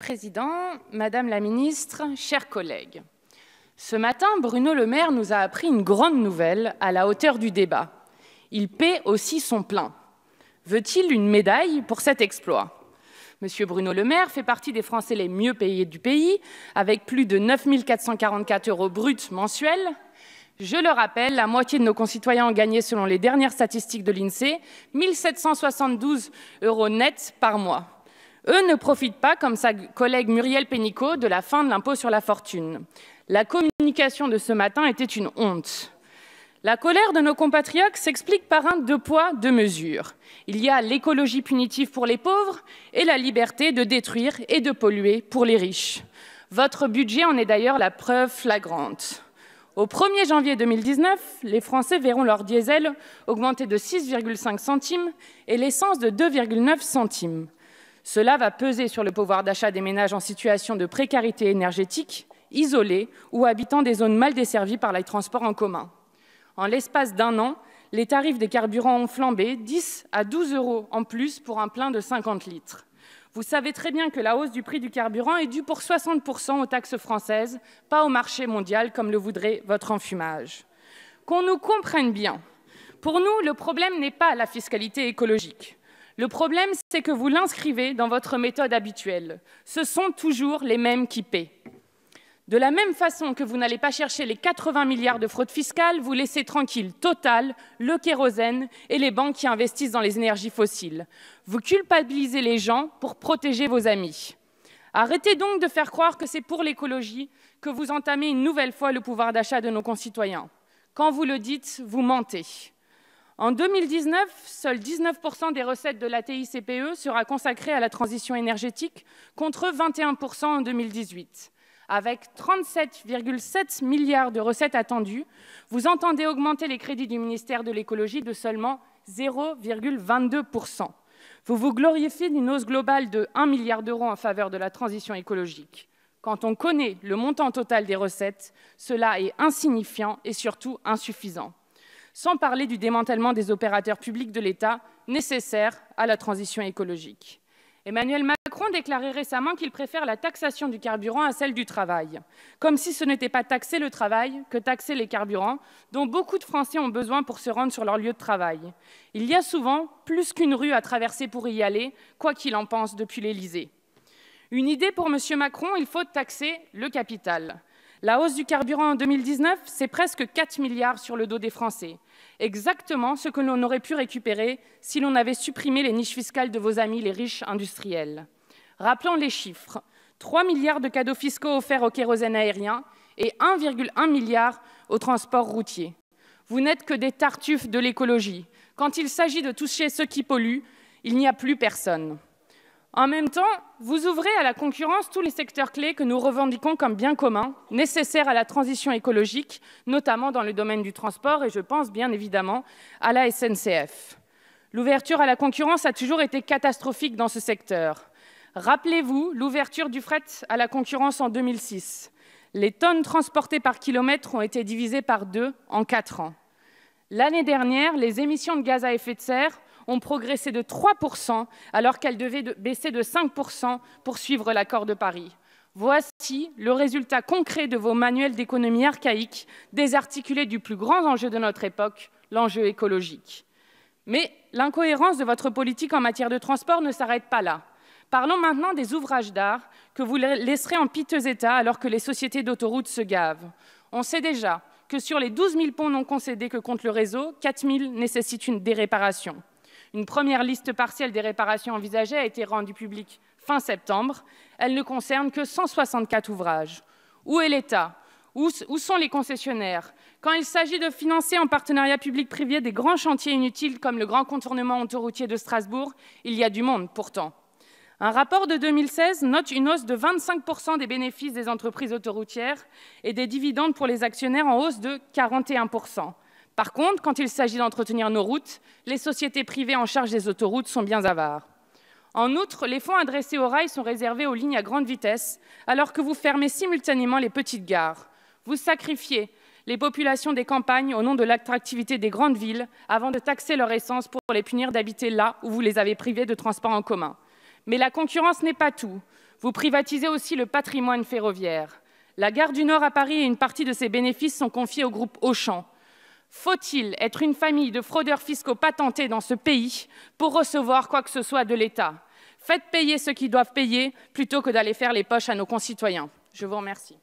Monsieur Président, Madame la Ministre, chers collègues, ce matin, Bruno Le Maire nous a appris une grande nouvelle à la hauteur du débat. Il paie aussi son plein. Veut-il une médaille pour cet exploit Monsieur Bruno Le Maire fait partie des Français les mieux payés du pays, avec plus de 9 444 euros bruts mensuels. Je le rappelle, la moitié de nos concitoyens ont gagné, selon les dernières statistiques de l'INSEE, e, 1772 euros nets par mois. Eux ne profitent pas, comme sa collègue Muriel Pénicaud, de la fin de l'impôt sur la fortune. La communication de ce matin était une honte. La colère de nos compatriotes s'explique par un deux poids, deux mesures. Il y a l'écologie punitive pour les pauvres et la liberté de détruire et de polluer pour les riches. Votre budget en est d'ailleurs la preuve flagrante. Au 1er janvier 2019, les Français verront leur diesel augmenter de 6,5 centimes et l'essence de 2,9 centimes. Cela va peser sur le pouvoir d'achat des ménages en situation de précarité énergétique, isolés ou habitant des zones mal desservies par les transports en commun. En l'espace d'un an, les tarifs des carburants ont flambé 10 à 12 euros en plus pour un plein de 50 litres. Vous savez très bien que la hausse du prix du carburant est due pour 60% aux taxes françaises, pas au marché mondial comme le voudrait votre enfumage. Qu'on nous comprenne bien, pour nous, le problème n'est pas la fiscalité écologique. Le problème, c'est que vous l'inscrivez dans votre méthode habituelle. Ce sont toujours les mêmes qui paient. De la même façon que vous n'allez pas chercher les 80 milliards de fraude fiscale, vous laissez tranquille Total, le kérosène et les banques qui investissent dans les énergies fossiles. Vous culpabilisez les gens pour protéger vos amis. Arrêtez donc de faire croire que c'est pour l'écologie que vous entamez une nouvelle fois le pouvoir d'achat de nos concitoyens. Quand vous le dites, vous mentez. En 2019, seuls 19% des recettes de la TICPE sera consacrée à la transition énergétique, contre 21% en 2018. Avec 37,7 milliards de recettes attendues, vous entendez augmenter les crédits du ministère de l'écologie de seulement 0,22%. Vous vous glorifiez d'une hausse globale de 1 milliard d'euros en faveur de la transition écologique. Quand on connaît le montant total des recettes, cela est insignifiant et surtout insuffisant sans parler du démantèlement des opérateurs publics de l'État nécessaire à la transition écologique. Emmanuel Macron déclarait récemment qu'il préfère la taxation du carburant à celle du travail, comme si ce n'était pas taxer le travail que taxer les carburants, dont beaucoup de Français ont besoin pour se rendre sur leur lieu de travail. Il y a souvent plus qu'une rue à traverser pour y aller, quoi qu'il en pense depuis l'Élysée. Une idée pour M. Macron, il faut taxer le capital. La hausse du carburant en 2019, c'est presque 4 milliards sur le dos des Français. Exactement ce que l'on aurait pu récupérer si l'on avait supprimé les niches fiscales de vos amis, les riches industriels. Rappelons les chiffres. 3 milliards de cadeaux fiscaux offerts au kérosène aérien et 1,1 milliard au transport routier. Vous n'êtes que des tartuffes de l'écologie. Quand il s'agit de toucher ceux qui polluent, il n'y a plus personne. En même temps, vous ouvrez à la concurrence tous les secteurs clés que nous revendiquons comme bien communs, nécessaires à la transition écologique, notamment dans le domaine du transport, et je pense bien évidemment à la SNCF. L'ouverture à la concurrence a toujours été catastrophique dans ce secteur. Rappelez-vous l'ouverture du fret à la concurrence en 2006. Les tonnes transportées par kilomètre ont été divisées par deux en quatre ans. L'année dernière, les émissions de gaz à effet de serre ont progressé de 3% alors qu'elles devaient baisser de 5% pour suivre l'accord de Paris. Voici le résultat concret de vos manuels d'économie archaïques, désarticulés du plus grand enjeu de notre époque, l'enjeu écologique. Mais l'incohérence de votre politique en matière de transport ne s'arrête pas là. Parlons maintenant des ouvrages d'art que vous laisserez en piteux état alors que les sociétés d'autoroutes se gavent. On sait déjà que sur les 12 000 ponts non concédés que compte le réseau, 4 000 nécessitent une déréparation. Une première liste partielle des réparations envisagées a été rendue publique fin septembre. Elle ne concerne que 164 ouvrages. Où est l'État où, sont les concessionnaires Quand il s'agit de financer en partenariat public-privé des grands chantiers inutiles comme le grand contournement autoroutier de Strasbourg, il y a du monde pourtant. Un rapport de 2016 note une hausse de 25% des bénéfices des entreprises autoroutières et des dividendes pour les actionnaires en hausse de 41%. Par contre, quand il s'agit d'entretenir nos routes, les sociétés privées en charge des autoroutes sont bien avares. En outre, les fonds adressés aux rails sont réservés aux lignes à grande vitesse, alors que vous fermez simultanément les petites gares. Vous sacrifiez les populations des campagnes au nom de l'attractivité des grandes villes avant de taxer leur essence pour les punir d'habiter là où vous les avez privés de transports en commun. Mais la concurrence n'est pas tout. Vous privatisez aussi le patrimoine ferroviaire. La gare du Nord à Paris et une partie de ses bénéfices sont confiés au groupe Auchan. Faut-il être une famille de fraudeurs fiscaux patentés dans ce pays pour recevoir quoi que ce soit de l'État Faites payer ceux qui doivent payer plutôt que d'aller faire les poches à nos concitoyens. Je vous remercie.